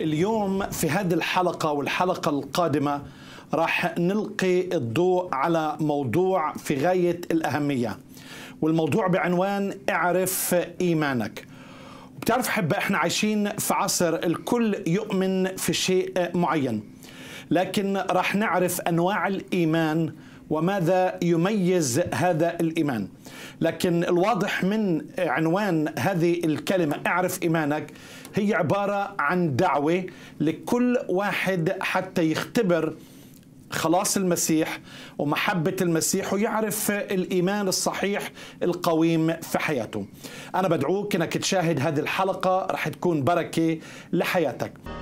اليوم في هذه الحلقة والحلقة القادمة راح نلقي الضوء على موضوع في غاية الأهمية والموضوع بعنوان اعرف إيمانك بتعرف حبة احنا عايشين في عصر الكل يؤمن في شيء معين لكن راح نعرف أنواع الإيمان وماذا يميز هذا الايمان لكن الواضح من عنوان هذه الكلمه اعرف ايمانك هي عباره عن دعوه لكل واحد حتى يختبر خلاص المسيح ومحبة المسيح ويعرف الإيمان الصحيح القويم في حياته أنا بدعوك أنك تشاهد هذه الحلقة رح تكون بركة لحياتك